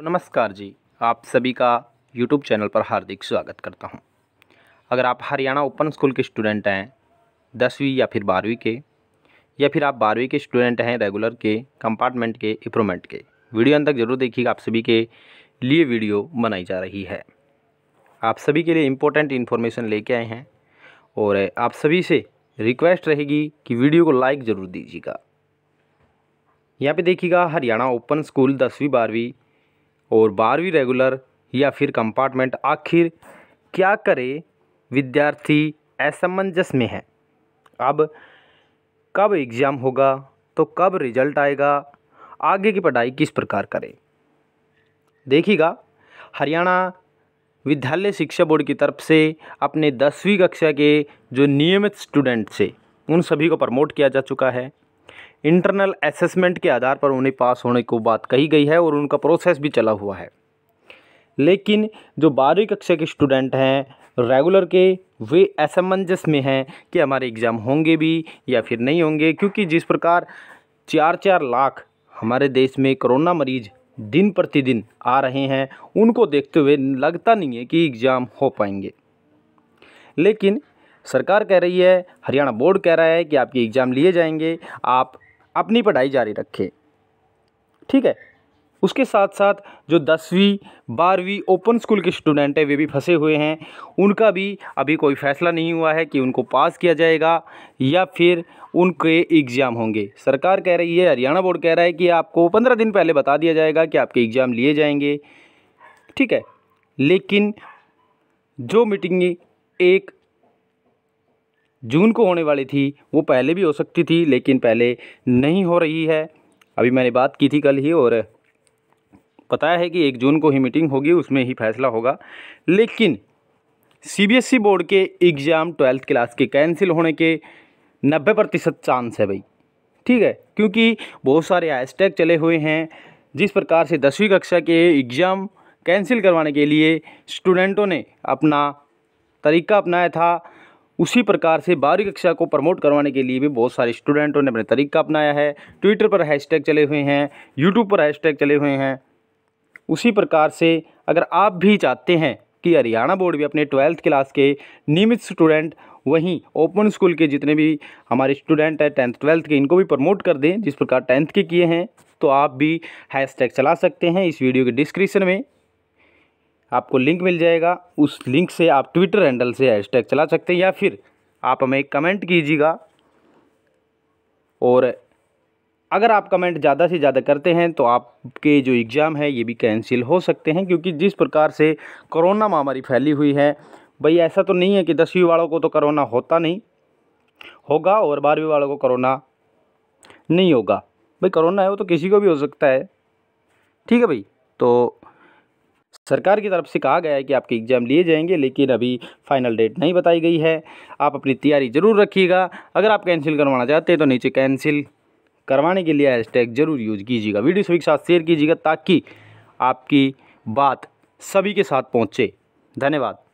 तो नमस्कार जी आप सभी का यूट्यूब चैनल पर हार्दिक स्वागत करता हूं। अगर आप हरियाणा ओपन स्कूल के स्टूडेंट हैं दसवीं या फिर बारहवीं के या फिर आप बारहवीं के स्टूडेंट हैं रेगुलर के कंपार्टमेंट के इम्प्रूवमेंट के वीडियो अंत तक जरूर देखिएगा आप सभी के लिए वीडियो बनाई जा रही है आप सभी के लिए इम्पोर्टेंट इन्फॉर्मेशन लेके आए हैं और आप सभी से रिक्वेस्ट रहेगी कि वीडियो को लाइक ज़रूर दीजिएगा यहाँ पे देखिएगा हरियाणा ओपन स्कूल दसवीं बारहवीं और बारहवीं रेगुलर या फिर कंपार्टमेंट आखिर क्या करे विद्यार्थी असमंजस में है अब कब एग्ज़ाम होगा तो कब रिजल्ट आएगा आगे की पढ़ाई किस प्रकार करें देखिएगा हरियाणा विद्यालय शिक्षा बोर्ड की तरफ से अपने दसवीं कक्षा के जो नियमित स्टूडेंट्स से उन सभी को प्रमोट किया जा चुका है इंटरनल असेसमेंट के आधार पर उन्हें पास होने को बात कही गई है और उनका प्रोसेस भी चला हुआ है लेकिन जो बारहवीं कक्षा के स्टूडेंट हैं रेगुलर के वे असमंजस में हैं कि हमारे एग्ज़ाम होंगे भी या फिर नहीं होंगे क्योंकि जिस प्रकार चार चार लाख हमारे देश में कोरोना मरीज दिन प्रतिदिन आ रहे हैं उनको देखते हुए लगता नहीं है कि एग्ज़ाम हो पाएंगे लेकिन सरकार कह रही है हरियाणा बोर्ड कह रहा है कि आपके एग्ज़ाम लिए जाएंगे आप अपनी पढ़ाई जारी रखें ठीक है उसके साथ साथ जो दसवीं बारहवीं ओपन स्कूल के स्टूडेंट हैं वे भी फंसे हुए हैं उनका भी अभी कोई फैसला नहीं हुआ है कि उनको पास किया जाएगा या फिर उनके एग्ज़ाम होंगे सरकार कह रही है हरियाणा बोर्ड कह रहा है कि आपको पंद्रह दिन पहले बता दिया जाएगा कि आपके एग्ज़ाम लिए जाएंगे ठीक है लेकिन जो मीटिंग एक जून को होने वाली थी वो पहले भी हो सकती थी लेकिन पहले नहीं हो रही है अभी मैंने बात की थी कल ही और बताया है कि एक जून को ही मीटिंग होगी उसमें ही फैसला होगा लेकिन सीबीएसई e बोर्ड के एग्ज़ाम ट्वेल्थ क्लास के कैंसिल होने के नब्बे प्रतिशत चांस है भाई ठीक है क्योंकि बहुत सारे हैशटैग चले हुए हैं जिस प्रकार से दसवीं कक्षा के एग्ज़ाम कैंसिल करवाने के लिए स्टूडेंटों ने अपना तरीका अपनाया था उसी प्रकार से बारहवीं कक्षा को प्रमोट करवाने के लिए भी बहुत सारे स्टूडेंटों ने अपने तरीका अपनाया है ट्विटर पर हैशटैग चले हुए हैं यूट्यूब पर हैशटैग चले हुए हैं उसी प्रकार से अगर आप भी चाहते हैं कि हरियाणा बोर्ड भी अपने ट्वेल्थ क्लास के नियमित स्टूडेंट वहीं ओपन स्कूल के जितने भी हमारे स्टूडेंट हैं टेंथ ट्वेल्थ के इनको भी प्रमोट कर दें जिस प्रकार टेंथ के किए हैं तो आप भी हैशटैग चला सकते हैं इस वीडियो के डिस्क्रिप्शन में आपको लिंक मिल जाएगा उस लिंक से आप ट्विटर हैंडल से हैशटैग चला सकते हैं या फिर आप हमें कमेंट कीजिएगा और अगर आप कमेंट ज़्यादा से ज़्यादा करते हैं तो आपके जो एग्ज़ाम है ये भी कैंसिल हो सकते हैं क्योंकि जिस प्रकार से कोरोना महामारी फैली हुई है भाई ऐसा तो नहीं है कि दसवीं वालों को तो कोरोना होता नहीं होगा और बारहवीं वालों को कोरोना नहीं होगा भाई कोरोना है वो तो किसी को भी हो सकता है ठीक है भाई तो सरकार की तरफ से कहा गया है कि आपके एग्ज़ाम लिए जाएंगे लेकिन अभी फाइनल डेट नहीं बताई गई है आप अपनी तैयारी ज़रूर रखिएगा अगर आप कैंसिल करवाना चाहते हैं तो नीचे कैंसिल करवाने के लिए हैशटैग ज़रूर यूज कीजिएगा वीडियो सभी के साथ शेयर कीजिएगा ताकि आपकी बात सभी के साथ पहुँचे धन्यवाद